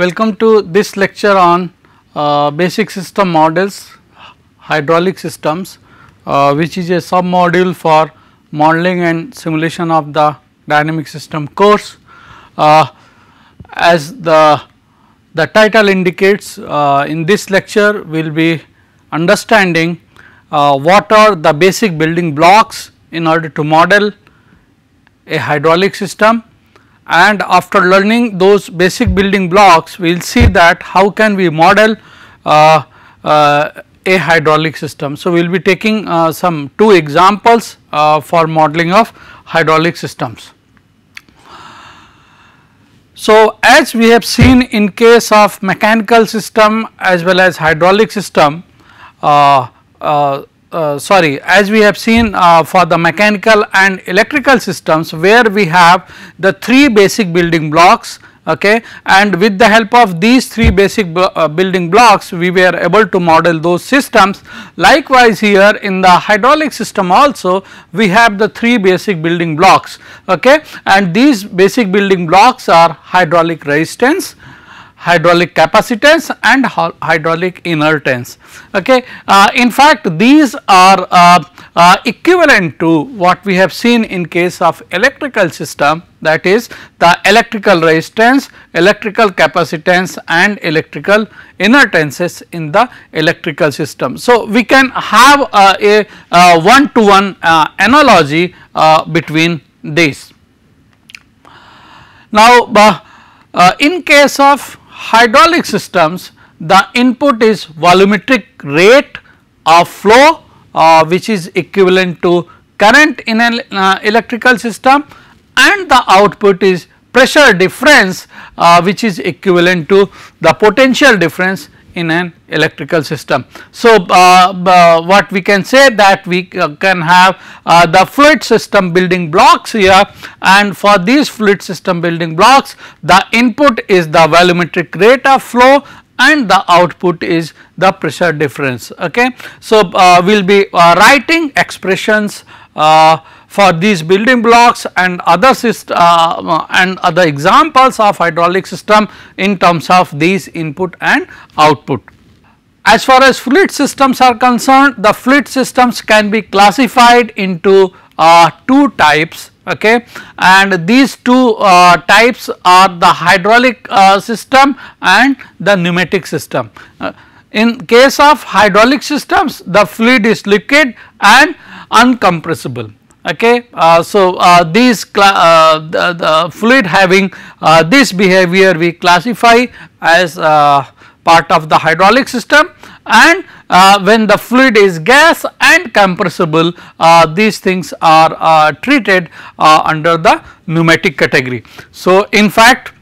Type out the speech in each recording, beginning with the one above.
Welcome to this lecture on uh, basic system models hydraulic systems uh, which is a sub module for modeling and simulation of the dynamic system course. Uh, as the, the title indicates uh, in this lecture we will be understanding uh, what are the basic building blocks in order to model a hydraulic system and after learning those basic building blocks we will see that how can we model uh, uh, a hydraulic system. So, we will be taking uh, some two examples uh, for modeling of hydraulic systems. So, as we have seen in case of mechanical system as well as hydraulic system, uh, uh, uh, sorry as we have seen uh, for the mechanical and electrical systems where we have the three basic building blocks okay and with the help of these three basic uh, building blocks we were able to model those systems likewise here in the hydraulic system also we have the three basic building blocks okay and these basic building blocks are hydraulic resistance hydraulic capacitance and hydraulic inertance. Okay. Uh, in fact, these are uh, uh, equivalent to what we have seen in case of electrical system that is the electrical resistance, electrical capacitance and electrical inertances in the electrical system. So, we can have a one to one analogy uh, between these. Now, uh, uh, in case of hydraulic systems the input is volumetric rate of flow uh, which is equivalent to current in an uh, electrical system and the output is pressure difference uh, which is equivalent to the potential difference in an electrical system. So, uh, uh, what we can say that we uh, can have uh, the fluid system building blocks here and for these fluid system building blocks the input is the volumetric rate of flow and the output is the pressure difference okay. So, uh, we will be uh, writing expressions for these building blocks and other system uh, and other examples of hydraulic system in terms of these input and output. As far as fluid systems are concerned, the fluid systems can be classified into uh, two types okay and these two uh, types are the hydraulic uh, system and the pneumatic system. Uh, in case of hydraulic systems the fluid is liquid and uncompressible okay. Uh, so, uh, these uh, the, the, fluid having uh, this behavior we classify as uh, part of the hydraulic system and uh, when the fluid is gas and compressible these things are treated under the pneumatic category. So, in fact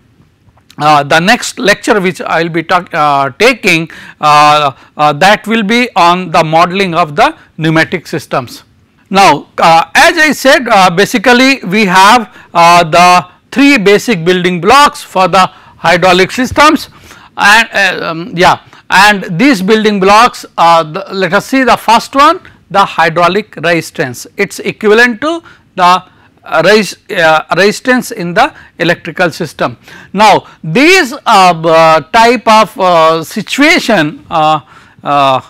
uh, the next lecture which I will be talk, uh, taking uh, that will be on the modeling of the pneumatic systems. Now, uh, as I said uh, basically we have uh, the three basic building blocks for the hydraulic systems and uh, um, yeah and these building blocks are the, let us see the first one the hydraulic resistance it is equivalent to the uh, uh, resistance in the electrical system. Now these type of situation uh,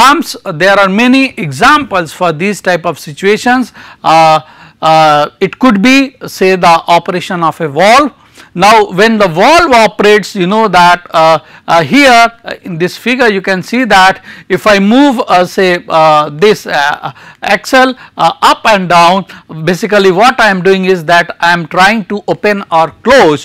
comes there are many examples for these type of situations. Uh, uh, it could be say the operation of a valve. Now when the valve operates you know that uh, uh here uh, in this figure you can see that if I move uh, say this axle up and down basically what I am doing is that I am trying to open or close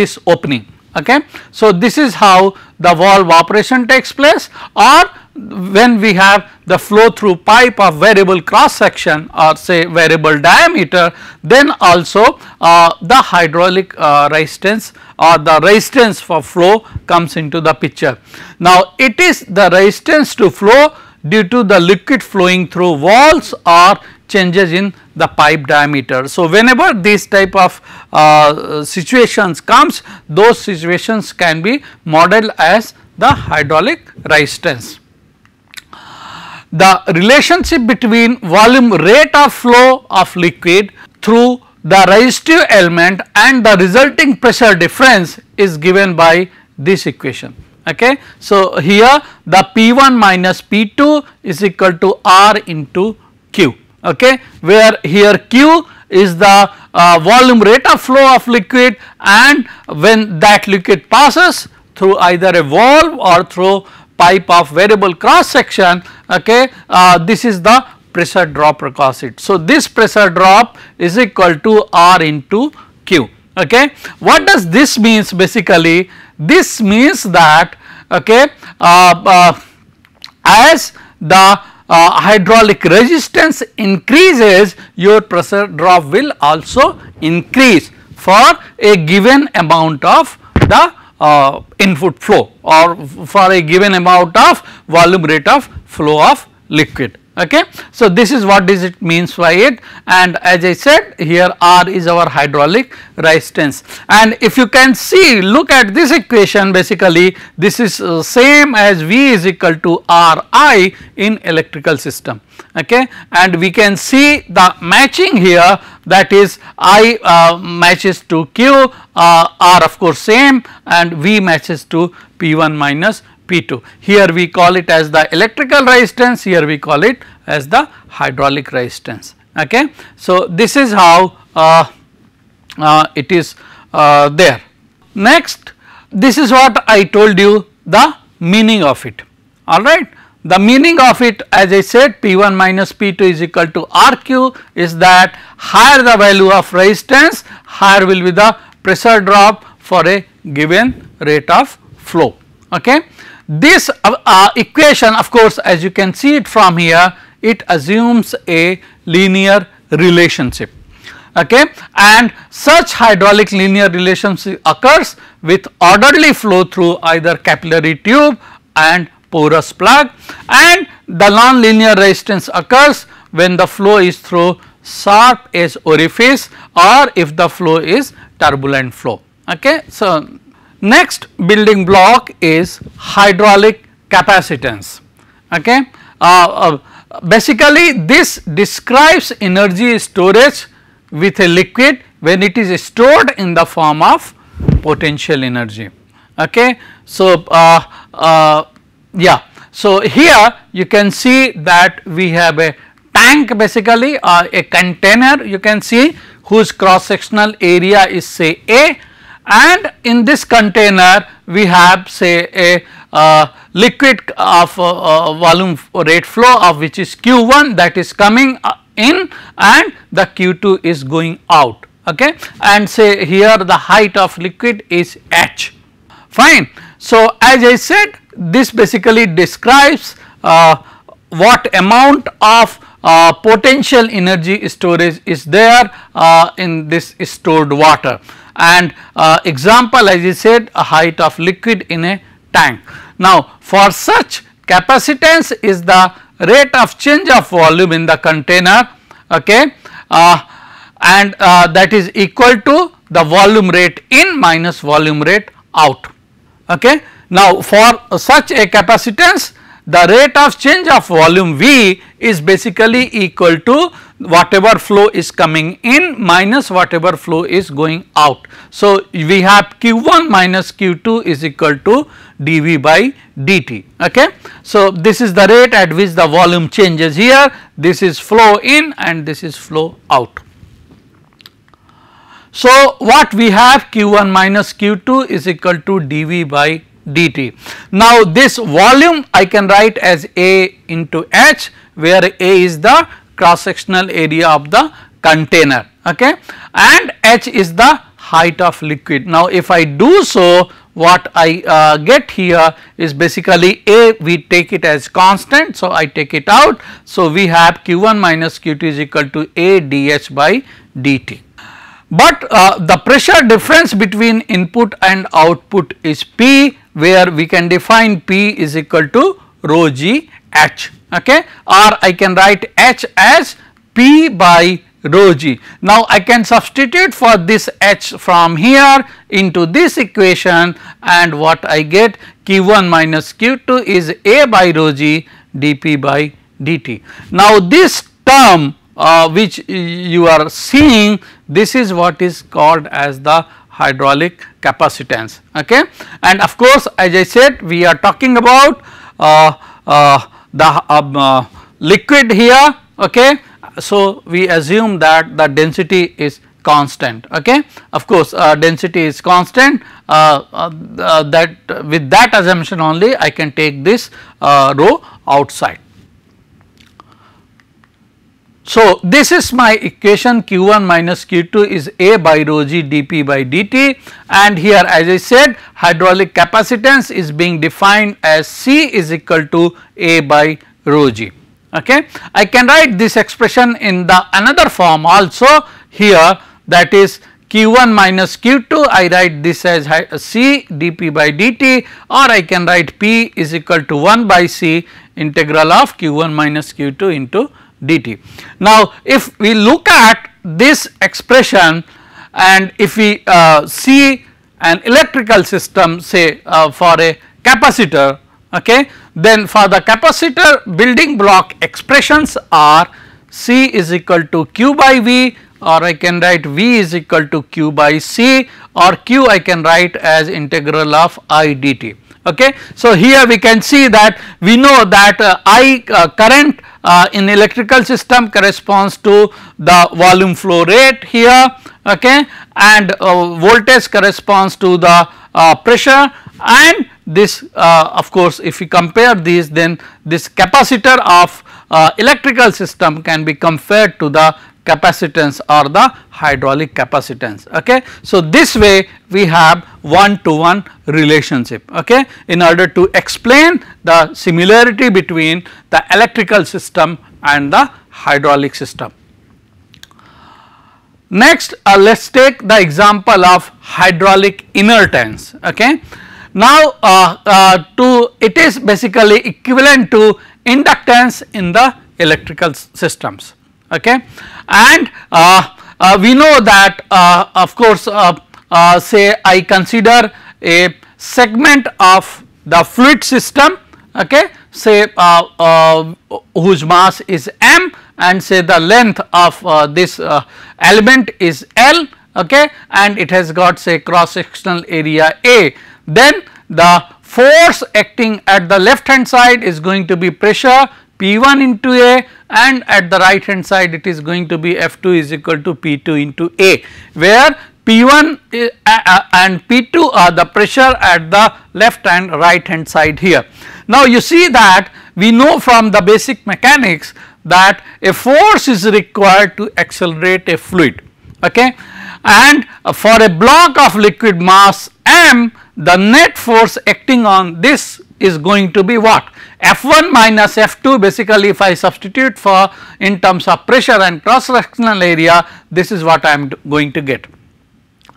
this opening okay. So this is how the valve operation takes place or when we have the flow through pipe of variable cross section or say variable diameter then also uh, the hydraulic uh, resistance or the resistance for flow comes into the picture. Now it is the resistance to flow due to the liquid flowing through walls or changes in the pipe diameter. So, whenever this type of uh, situations comes those situations can be modeled as the hydraulic resistance the relationship between volume rate of flow of liquid through the resistive element and the resulting pressure difference is given by this equation. Okay. So, here the P1 minus P2 is equal to R into Q okay, where here Q is the uh, volume rate of flow of liquid and when that liquid passes through either a valve or through pipe of variable cross section okay uh, this is the pressure drop recosite. So this pressure drop is equal to R into Q okay. What does this means basically this means that okay uh, uh, as the uh, hydraulic resistance increases your pressure drop will also increase for a given amount of the uh, input flow or for a given amount of volume rate of flow of liquid okay. So this is what does it means by it and as I said here R is our hydraulic resistance and if you can see look at this equation basically this is uh, same as V is equal to Ri in electrical system okay and we can see the matching here that is I uh, matches to Q, uh, R of course same and V matches to P1 minus P2. Here we call it as the electrical resistance, here we call it as the hydraulic resistance. Okay. So, this is how uh, uh, it is uh, there. Next, this is what I told you the meaning of it, alright. The meaning of it as I said P1 minus P2 is equal to RQ is that higher the value of resistance, higher will be the pressure drop for a given rate of flow, okay. This uh, uh, equation of course as you can see it from here it assumes a linear relationship okay and such hydraulic linear relationship occurs with orderly flow through either capillary tube and porous plug and the non-linear resistance occurs when the flow is through sharp edge orifice or if the flow is turbulent flow okay. So, Next building block is hydraulic capacitance. Okay. Uh, uh, basically this describes energy storage with a liquid when it is stored in the form of potential energy. Okay. So, uh, uh yeah. So, here you can see that we have a tank basically or uh, a container you can see whose cross sectional area is say A and in this container we have say a uh, liquid of uh, volume rate flow of which is Q1 that is coming uh, in and the Q2 is going out okay and say here the height of liquid is h fine. So, as I said this basically describes uh, what amount of uh, potential energy storage is there uh, in this stored water and uh, example as you said a height of liquid in a tank. Now for such capacitance is the rate of change of volume in the container okay uh, and uh, that is equal to the volume rate in minus volume rate out okay. Now for such a capacitance the rate of change of volume V is basically equal to whatever flow is coming in minus whatever flow is going out. So, we have Q1 minus Q2 is equal to dV by dt okay. So, this is the rate at which the volume changes here this is flow in and this is flow out. So, what we have Q1 minus Q2 is equal to dV by dt. Now this volume I can write as A into H where A is the cross sectional area of the container okay and H is the height of liquid. Now if I do so what I uh, get here is basically A we take it as constant. So, I take it out. So, we have Q1 minus Q2 is equal to A dH by dt. But uh, the pressure difference between input and output is P where we can define P is equal to rho g h okay or I can write h as P by rho g. Now I can substitute for this h from here into this equation and what I get q1 minus q2 is a by rho g dp by dt. Now this term uh, which you are seeing this is what is called as the hydraulic capacitance okay and of course as I said we are talking about uh, uh, the um, uh, liquid here okay so we assume that the density is constant okay of course uh, density is constant uh, uh, that with that assumption only I can take this row outside so, this is my equation q1 minus q2 is A by rho g dp by dt and here as I said hydraulic capacitance is being defined as C is equal to A by rho g okay. I can write this expression in the another form also here that is q1 minus q2 I write this as uh, C dp by dt or I can write P is equal to 1 by C integral of q1 minus q2 into dt. Now if we look at this expression and if we uh, see an electrical system say uh, for a capacitor okay then for the capacitor building block expressions are C is equal to Q by V or I can write V is equal to Q by C or Q I can write as integral of I dt okay. So here we can see that we know that uh, I uh, current uh, in electrical system corresponds to the volume flow rate here okay and uh, voltage corresponds to the uh, pressure and this uh, of course if we compare these then this capacitor of uh, electrical system can be compared to the capacitance or the hydraulic capacitance okay. So this way we have one to one relationship okay in order to explain the similarity between the electrical system and the hydraulic system. Next uh, let us take the example of hydraulic inertance okay. Now uh, uh, to it is basically equivalent to inductance in the electrical systems okay. And uh, uh, we know that uh, of course say I consider a segment of the fluid system okay say whose mass is m and say the length of this element is L okay and it has got say cross sectional area A then the force acting at the left hand side is going to be pressure P1 into A and at the right hand side it is going to be F2 is equal to P2 into A where P1 and P2 are the pressure at the left and right hand side here. Now you see that we know from the basic mechanics that a force is required to accelerate a fluid okay and for a block of liquid mass m the net force acting on this is going to be what F1 minus F2 basically if I substitute for in terms of pressure and cross sectional area this is what I am going to get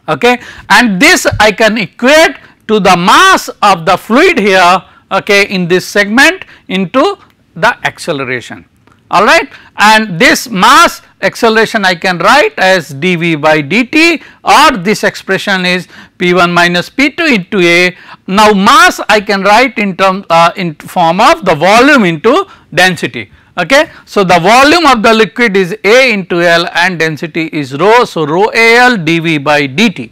okay and this I can equate to the mass of the fluid here okay in this segment into the acceleration alright and this mass acceleration I can write as dv by dt or this expression is p1 minus p2 into a. Now mass I can write in terms uh, in form of the volume into density okay. So the volume of the liquid is a into L and density is rho so rho Al dv by dt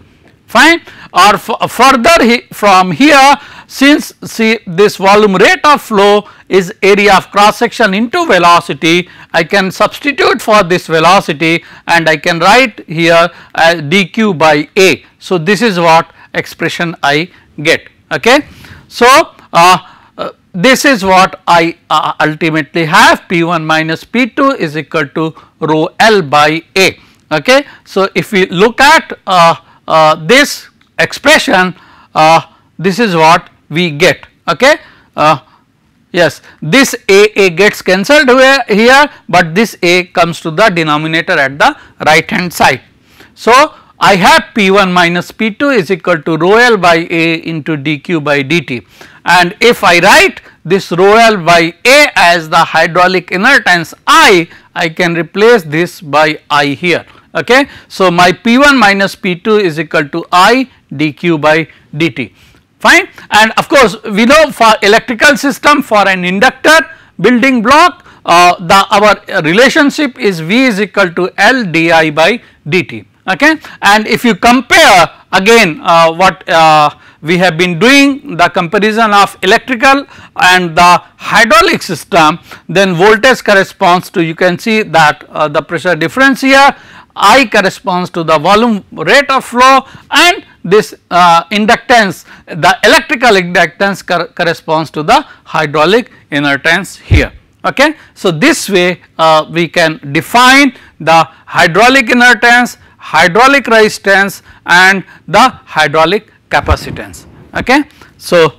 fine or further he from here since see this volume rate of flow is area of cross section into velocity I can substitute for this velocity and I can write here as uh, dq by a. So, this is what expression I get okay. So, uh, uh, this is what I uh, ultimately have P1 minus P2 is equal to rho L by A okay. So, if we look at uh, uh, this expression uh, this is what we get okay uh, yes this a a gets cancelled here but this a comes to the denominator at the right hand side. So I have p1 minus p2 is equal to rho l by a into dq by dt and if I write this rho l by a as the hydraulic inertance i I can replace this by i here okay. So my P1 minus P2 is equal to I dq by dt fine and of course we know for electrical system for an inductor building block uh, the our relationship is V is equal to L di by dt okay and if you compare again uh, what uh, we have been doing the comparison of electrical and the hydraulic system then voltage corresponds to you can see that uh, the pressure difference here I corresponds to the volume rate of flow and this uh, inductance the electrical inductance cor corresponds to the hydraulic inductance here okay. So this way uh, we can define the hydraulic inductance, hydraulic resistance and the hydraulic capacitance okay. So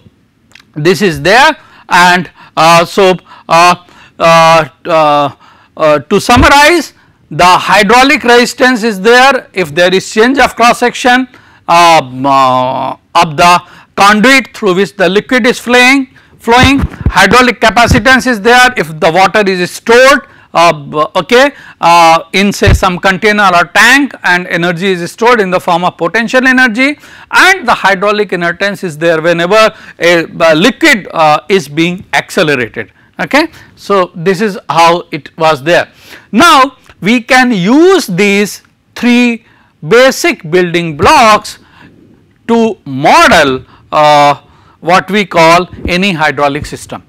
this is there and uh, so uh, uh, uh, to summarize the hydraulic resistance is there if there is change of cross section uh, um, uh, of the conduit through which the liquid is flowing flowing hydraulic capacitance is there if the water is stored uh, okay uh, in say some container or tank and energy is stored in the form of potential energy and the hydraulic inertance is there whenever a, a liquid uh, is being accelerated okay so this is how it was there now we can use these three basic building blocks to model uh, what we call any hydraulic system.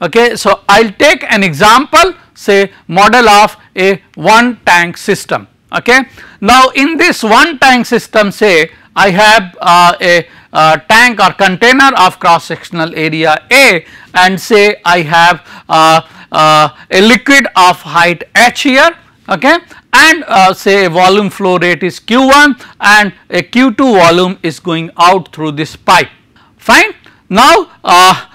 Okay. So, I will take an example say model of a one tank system. Okay. Now, in this one tank system say I have uh, a uh, tank or container of cross sectional area A and say I have uh, uh, a liquid of height h here okay and uh, say volume flow rate is Q1 and a Q2 volume is going out through this pipe fine. Now uh,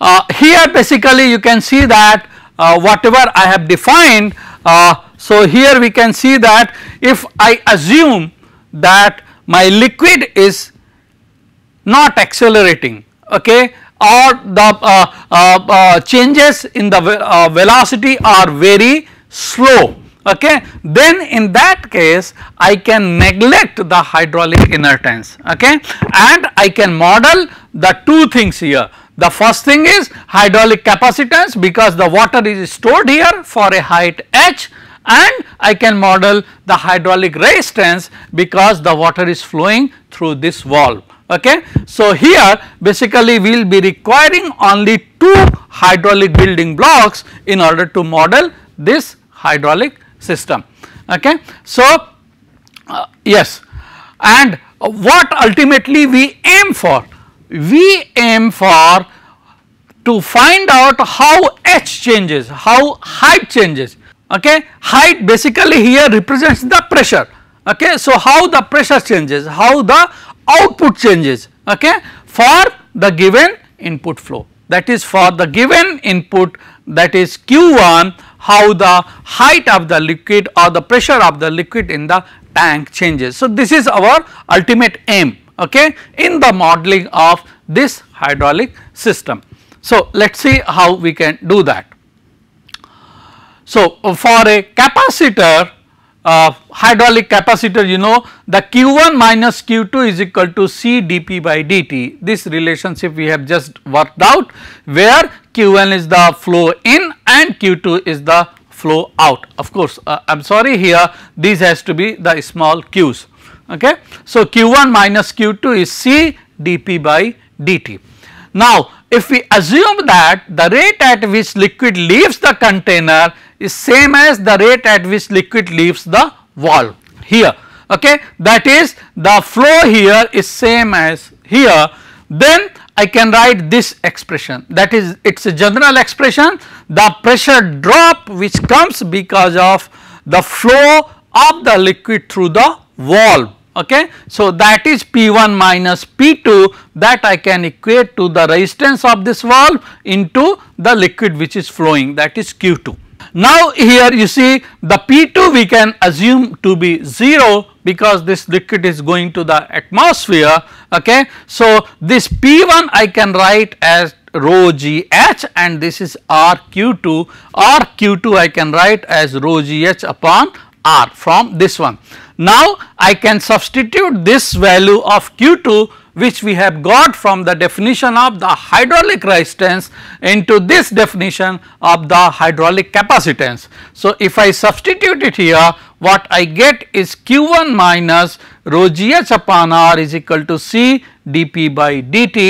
uh, here basically you can see that uh, whatever I have defined uh, so here we can see that if I assume that my liquid is not accelerating okay or the uh, changes in the velocity are very slow okay then in that case I can neglect the hydraulic inertance okay and I can model the two things here the first thing is hydraulic capacitance because the water is stored here for a height h and I can model the hydraulic resistance because the water is flowing through this valve okay. So here basically we will be requiring only two hydraulic building blocks in order to model this hydraulic system okay. So uh, yes and what ultimately we aim for? We aim for to find out how h changes, how height changes okay. Height basically here represents the pressure okay. So how the pressure changes, how the output changes okay for the given input flow that is for the given input that is Q1 how the height of the liquid or the pressure of the liquid in the tank changes. So, this is our ultimate aim okay, in the modeling of this hydraulic system. So, let us see how we can do that. So, for a capacitor uh, hydraulic capacitor you know the q1 minus q2 is equal to c dp by dt this relationship we have just worked out where Q1 is the flow in and Q2 is the flow out. Of course, uh, I am sorry here these has to be the small q's. Okay. So, Q1 minus Q2 is C dP by dt. Now, if we assume that the rate at which liquid leaves the container is same as the rate at which liquid leaves the valve here okay that is the flow here is same as here then I can write this expression that is it is a general expression the pressure drop which comes because of the flow of the liquid through the valve okay. So that is P1 minus P2 that I can equate to the resistance of this valve into the liquid which is flowing that is Q2. Now here you see the P2 we can assume to be 0 because this liquid is going to the atmosphere okay. So this P1 I can write as rho gh and this is RQ2, RQ2 I can write as rho gh upon R from this one. Now I can substitute this value of Q2 which we have got from the definition of the hydraulic resistance into this definition of the hydraulic capacitance. So, if I substitute it here what I get is Q1 minus rho GH upon R is equal to C dP by dt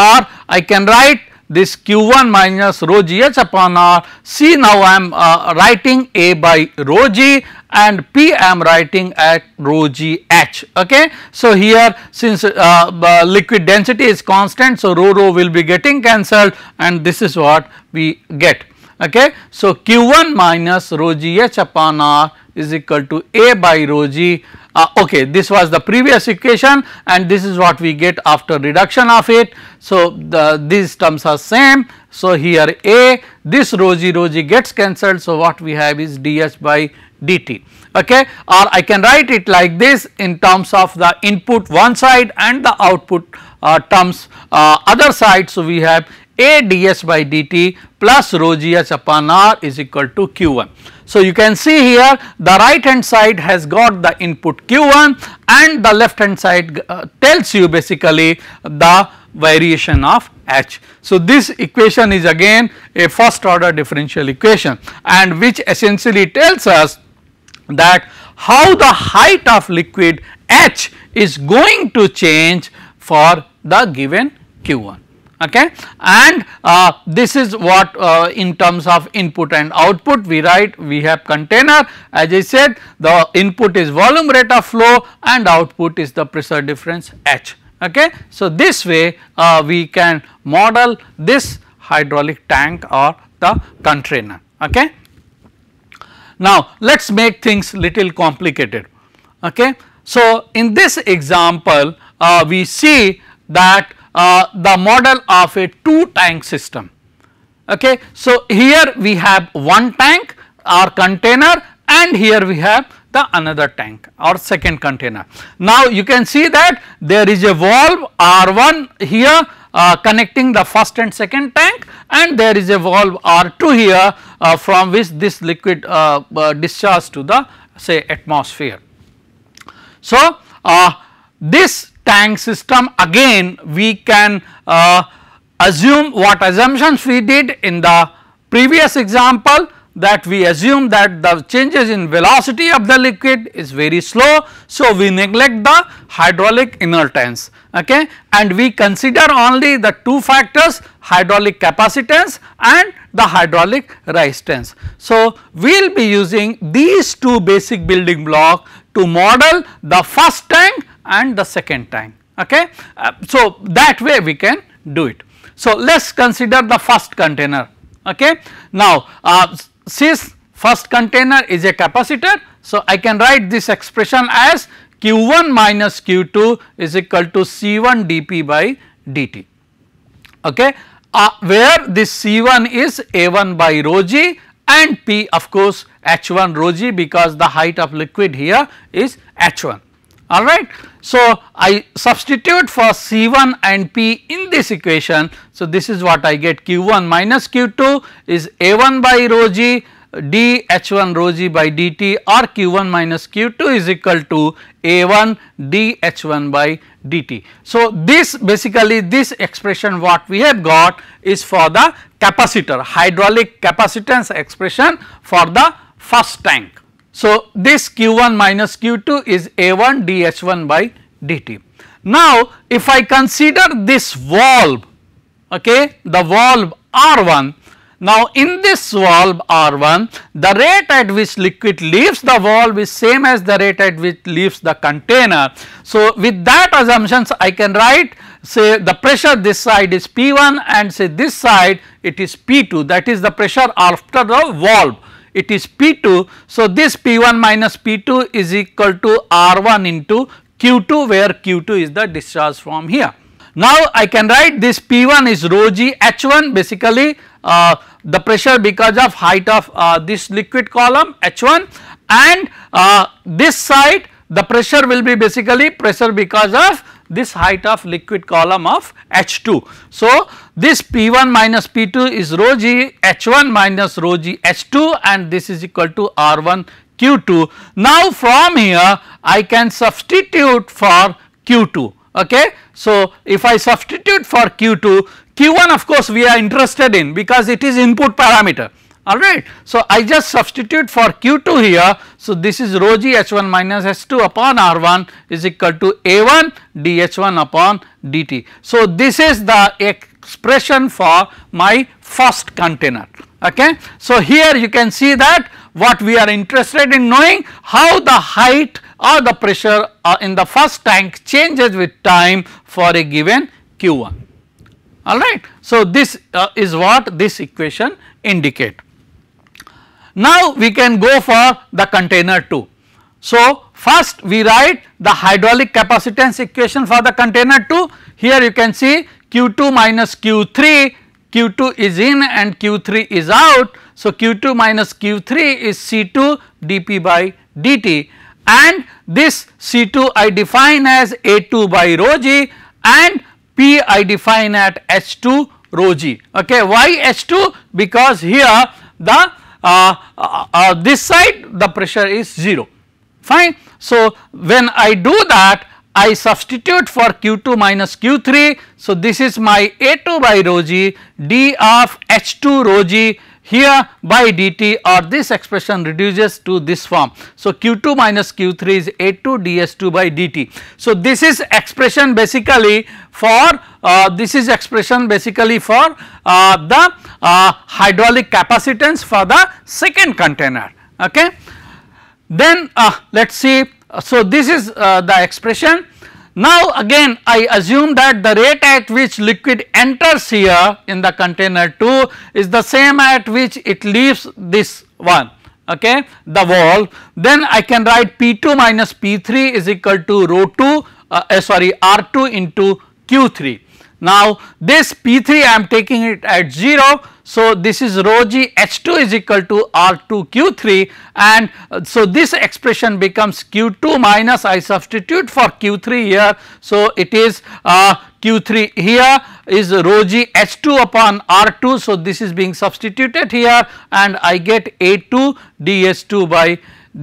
or I can write this q1 minus rho gh upon r c now I am uh, writing a by rho g and P I am writing at rho g h okay. So here since uh, liquid density is constant so rho rho will be getting cancelled and this is what we get okay. So Q1 minus rho g h upon r is equal to A by rho g uh, okay this was the previous equation and this is what we get after reduction of it. So the, these terms are same so here A this rho g rho g gets cancelled so what we have is dH by dt okay or I can write it like this in terms of the input one side and the output uh, terms uh, other side. So, we have a ds by dt plus rho gs upon r is equal to q1. So, you can see here the right hand side has got the input q1 and the left hand side uh, tells you basically the variation of h. So, this equation is again a first order differential equation and which essentially tells us that how the height of liquid H is going to change for the given Q1 okay and uh, this is what uh, in terms of input and output we write we have container as I said the input is volume rate of flow and output is the pressure difference H okay. So this way uh, we can model this hydraulic tank or the container okay. Now let us make things little complicated. Okay. So in this example uh, we see that uh, the model of a two tank system. Okay. So here we have one tank or container and here we have the another tank or second container. Now you can see that there is a valve R1 here uh, connecting the first and second tank and there is a valve R2 here uh, from which this liquid uh, uh discharge to the say atmosphere. So, uh, this tank system again we can assume what assumptions we did in the previous example that we assume that the changes in velocity of the liquid is very slow. So, we neglect the hydraulic inertance okay and we consider only the two factors hydraulic capacitance and the hydraulic resistance. So, we will be using these two basic building block to model the first tank and the second tank okay. Uh, so, that way we can do it. So, let us consider the first container okay. Now, uh, since first container is a capacitor, so I can write this expression as Q1 minus Q2 is equal to C1 dP by dt, okay, uh, where this C1 is A1 by rho g and P of course H1 rho g because the height of liquid here is H1, alright. So, I substitute for C1 and P in this equation. So, this is what I get Q1 minus Q2 is A1 by rho g d h1 rho g by dt or q1 minus q2 is equal to a1 d h1 by dt. So, this basically this expression what we have got is for the capacitor hydraulic capacitance expression for the first tank. So, this q1 minus q2 is A1 dH1 by dt. Now, if I consider this valve, okay, the valve R1, now in this valve R1, the rate at which liquid leaves the valve is same as the rate at which leaves the container. So, with that assumptions I can write say the pressure this side is P1 and say this side it is P2 that is the pressure after the valve it is P2. So, this P1 minus P2 is equal to R1 into Q2 where Q2 is the discharge from here. Now, I can write this P1 is rho g H1 basically uh, the pressure because of height of uh, this liquid column H1 and uh, this side the pressure will be basically pressure because of this height of liquid column of H2. So, this P1 minus P2 is rho g H1 minus rho g H2 and this is equal to R1 Q2. Now from here I can substitute for Q2 okay. So if I substitute for Q2, Q1 of course we are interested in because it is input parameter alright. So I just substitute for Q2 here. So this is rho g H1 minus H2 upon R1 is equal to A1 dH1 upon dt. So this is the expression for my first container okay. So here you can see that what we are interested in knowing how the height or the pressure uh, in the first tank changes with time for a given Q1 alright. So this uh, is what this equation indicate. Now we can go for the container 2. So first we write the hydraulic capacitance equation for the container 2 here you can see Q2 minus Q3, Q2 is in and Q3 is out. So, Q2 minus Q3 is C2 dP by dt and this C2 I define as A2 by rho g and P I define at H2 rho g. Okay. Why H2? Because here the uh, uh, uh, this side the pressure is 0 fine. So, when I do that I substitute for Q2 minus Q3. So, this is my A2 by rho g d of H2 rho g here by dt or this expression reduces to this form. So, Q2 minus Q3 is A2 dS2 by dt. So, this is expression basically for uh, this is expression basically for uh, the uh, hydraulic capacitance for the second container. Okay. Then uh, let us see so, this is uh, the expression. Now, again I assume that the rate at which liquid enters here in the container 2 is the same at which it leaves this one okay the wall then I can write P2 minus P3 is equal to rho 2 uh, eh, sorry R2 into Q3. Now, this P3 I am taking it at 0 so, this is rho g H 2 is equal to R 2 Q 3 and uh, so this expression becomes Q 2 minus I substitute for Q 3 here. So, it is uh, Q 3 here is rho g H 2 upon R 2. So, this is being substituted here and I get A 2 d S 2 by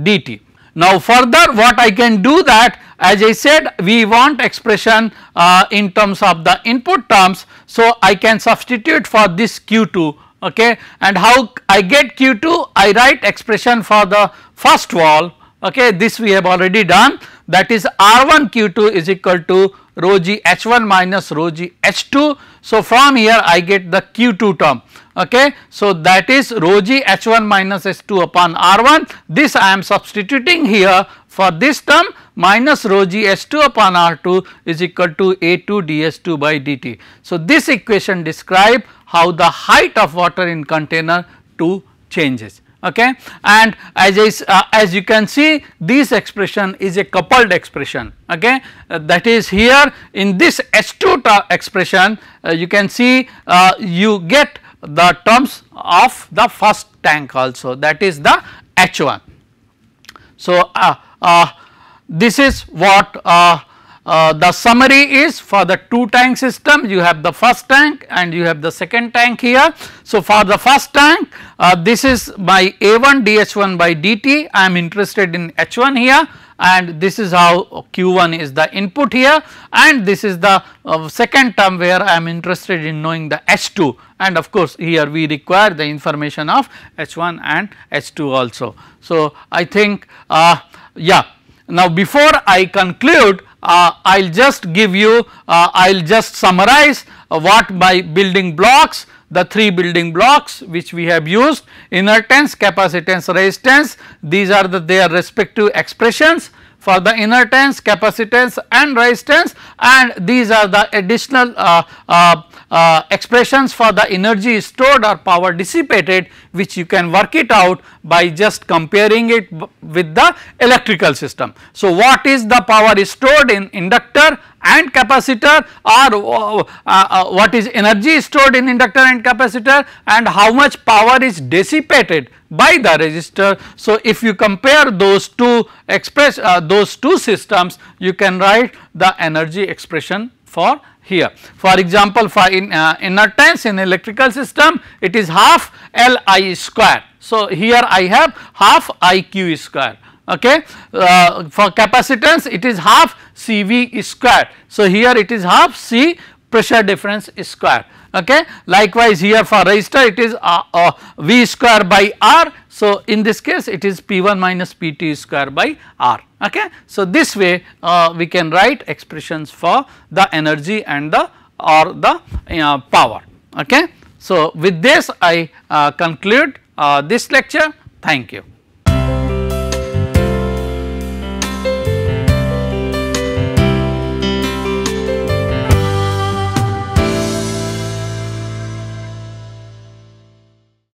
d t. Now further what I can do that as I said we want expression uh, in terms of the input terms. So I can substitute for this Q2 okay and how I get Q2 I write expression for the first wall okay this we have already done that is R1 Q2 is equal to rho g H1 minus rho g H2. So, from here I get the Q2 term okay. So, that is rho g H1 minus H2 upon R1 this I am substituting here for this term minus rho g S2 upon R2 is equal to A2 dS2 by dt. So, this equation describe how the height of water in container 2 changes okay and as is, uh, as you can see this expression is a coupled expression okay uh, that is here in this S2 expression uh, you can see uh, you get the terms of the first tank also that is the H1. So uh, uh, this is what uh, the summary is for the two tank system you have the first tank and you have the second tank here. So, for the first tank uh, this is by A1 dH1 by dt I am interested in H1 here and this is how Q1 is the input here and this is the uh, second term where I am interested in knowing the H2 and of course here we require the information of H1 and H2 also. So, I think uh, yeah now before I conclude uh, I will just give you, uh, I will just summarize what my building blocks, the three building blocks which we have used inertance, capacitance, resistance, these are the, their respective expressions for the inertance, capacitance and resistance and these are the additional uh, uh uh, expressions for the energy stored or power dissipated which you can work it out by just comparing it with the electrical system. So, what is the power stored in inductor and capacitor or uh, uh, uh what is energy stored in inductor and capacitor and how much power is dissipated by the resistor. So, if you compare those two express uh, those two systems you can write the energy expression for here. For example, for in uh, inertance in electrical system it is half L I square. So, here I have half I Q square okay. Uh, for capacitance it is half C V square. So, here it is half C pressure difference square okay. Likewise here for resistor it is uh, uh, V square by R. So, in this case it is P1 minus P2 square by R Okay. So, this way uh, we can write expressions for the energy and the or the uh, power. Okay. So, with this I uh, conclude uh, this lecture. Thank you.